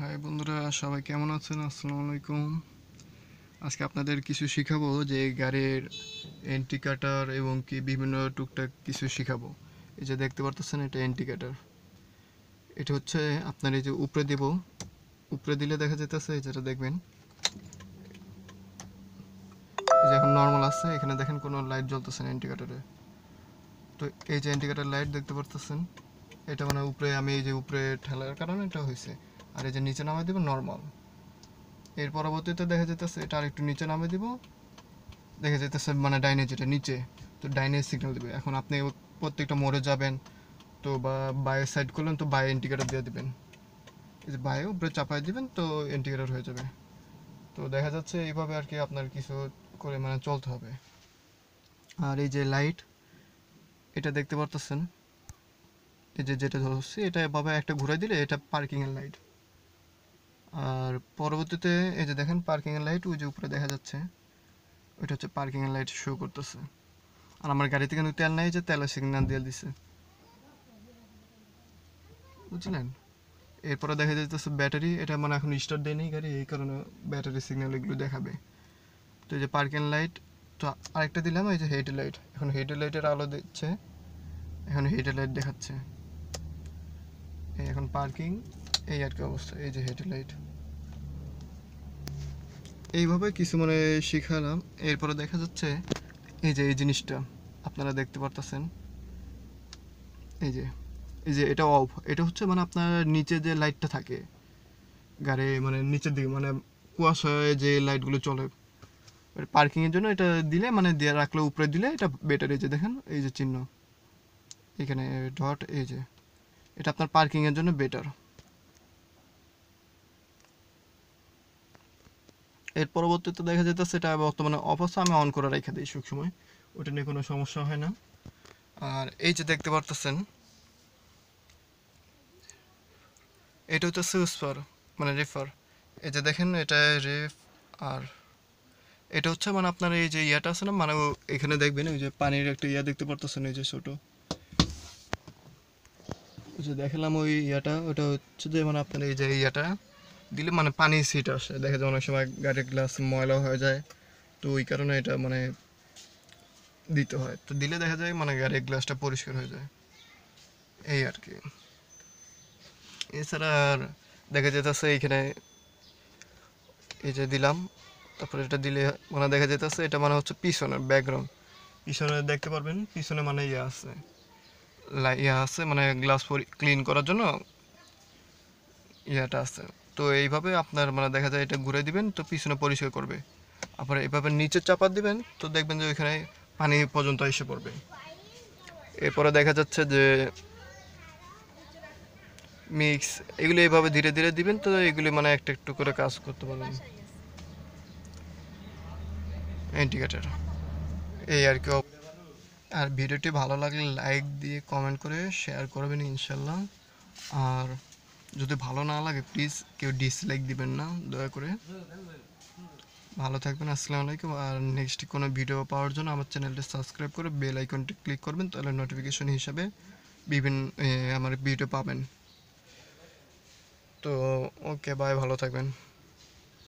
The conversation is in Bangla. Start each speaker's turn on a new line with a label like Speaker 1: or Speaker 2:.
Speaker 1: হাই বন্ধুরা সবাই কেমন আছেন আসসালামু আলাইকুম আজকে আপনাদের কিছু শিখাবো যে গাড়ির এন্টি কাটার এবং কি বিভিন্ন টুকটাক কিছু শিখাবো এই যে দেখতে পারতেছেন এটা এন্টি কাটার এটা হচ্ছে আপনার এই যে উপরে দেব উপরে দিলে দেখা যেতেছে যেটা দেখবেন এই এখন নর্মাল আছে এখানে দেখেন কোনো লাইট জ্বলতেছে না এন্টি কাটারে তো এই যে এন্টি কাটার লাইট দেখতে পারতেছেন এটা মানে উপরে আমি এই যে উপরে ঠেলার কারণে এটা হয়েছে আর এই যে নিচে নামে দিব নর্মাল এর পরবর্তীতে দেখা যেতেছে এটা আর একটু নিচে নামে দিব দেখা যেতেছে মানে ডাইনে যেটা নিচে তো ডাইনে সিগন্যাল দেবে এখন আপনি প্রত্যেকটা মোড়ে যাবেন তো বা বায়ো সাইড করলেন তো বায়ে ইন্ডিকেটার দিয়ে দেবেন এই যে বায়ে উপরে চাপায় দেবেন তো ইন্ডিকেটার হয়ে যাবে তো দেখা যাচ্ছে এইভাবে আর কি আপনার কিছু করে মানে চলতে হবে আর এই যে লাইট এটা দেখতে পারতেছেন এই যে যেটা ধরছি এটা এভাবে একটা ঘুরে দিলে এটা পার্কিংয়ের লাইট আর পরবর্তীতে এই যে দেখেন পার্কিংয়ের লাইট ওই যে উপরে দেখা যাচ্ছে ওইটা হচ্ছে পার্কিংয়ের লাইট শো করতেছে আর আমার গাড়িতে কিন্তু তেল নাই যে তেলের সিগন্যাল দিয়ে দিছে বুঝলেন এরপরে দেখা যাচ্ছে ব্যাটারি এটা মানে এখন স্টার্ট দেয়নি গাড়ি এই কারণে ব্যাটারি সিগন্যাল এগুলো দেখাবে তো এই যে পার্কিং লাইট তো আরেকটা দিলাম এই যে হেড লাইট এখন হেড লাইটের আলো দিচ্ছে এখন হেড লাইট দেখাচ্ছে এই এখন পার্কিং এই আর কি অবস্থা এই যে হেড লাইট এইভাবে কিছু মানে শিখালাম এরপরে দেখা যাচ্ছে এই যে এই জিনিসটা আপনারা দেখতে পারতেছেন এই যে এই যে এটা অফ এটা হচ্ছে মানে আপনার নিচে যে লাইটটা থাকে গাড়ি মানে নিচের দিকে মানে কুয়াশ হয়ে যে লাইটগুলো চলে পার্কিংয়ের জন্য এটা দিলে মানে দিয়ে রাখলে উপরে দিলে এটা বেটার এই যে দেখেন এই যে চিহ্ন এখানে ডট এই যে এটা আপনার পার্কিংয়ের জন্য বেটার এর পরবর্তীতে দেখা যেতেছে এটা বর্তমানে অফ আছে আমি অন করে রেখে দিই সবসময় ওটা নিয়ে কোনো সমস্যা হয় না আর এই যে দেখতে পারতেছেন এটা হচ্ছে সুইচ ফর মানে রেফার এই যে দেখেন এটা রেফ আর এটা হচ্ছে মানে আপনার এই যে ইয়াটা আছে না মানে এখানে দেখবেন ওই যে পানির একটা ইয়া দেখতে পারতেছেন এই যে ছোটো ওই যে দেখালাম ওই ইয়াটা ওটা হচ্ছে যে মানে আপনার এই যে ইয়াটা দিলে মানে পানি সিট আসে দেখা যায় অনেক সময় গাড়ির গ্লাস ময়লা হয়ে যায় তো ওই কারণে এটা মানে দিতে হয় তো দিলে দেখা যায় মানে গাড়ির গ্লাসটা পরিষ্কার হয়ে যায় এই আর কি এছাড়া আর দেখা যেতেছে এইখানে এই যে দিলাম তারপরে এটা দিলে মানে দেখা যেতেছে এটা মানে হচ্ছে পিছনের ব্যাকগ্রাউন্ড পিছনে দেখতে পারবেন পিছনে মানে ইয়ে আছে ইয়ে আছে মানে গ্লাস ক্লিন করার জন্য ইয়েটা আছে তো এইভাবে আপনার মানে দেখা যায় এটা ঘুরে দিবেন তো পিছনে পরিষ্কার করবে আপনার এভাবে নিচে চাপা দিবেন তো দেখবেন যে ওইখানে পানি পর্যন্ত এসে পড়বে এরপরে দেখা যাচ্ছে যে মিক্স এগুলো এইভাবে ধীরে ধীরে দিবেন তো এগুলি মানে একটা একটু করে কাজ করতে পারবেন ইন্ডিকেটার এই আর কি আর ভিডিওটি ভালো লাগলে লাইক দিয়ে কমেন্ট করে শেয়ার করবেন ইনশাল্লাহ আর যদি ভালো না লাগে প্লিজ কেউ ডিসলাইক দিবেন না দয়া করে ভালো থাকবেন আসসালামু আলাইকুম আর নেক্সট কোনো ভিডিও পাওয়ার জন্য আমার চ্যানেলটি সাবস্ক্রাইব করে বেল আইকনটি ক্লিক করবেন তাহলে নোটিফিকেশন হিসাবে বিভিন্ন আমার ভিডিও পাবেন তো ওকে বাই ভালো থাকবেন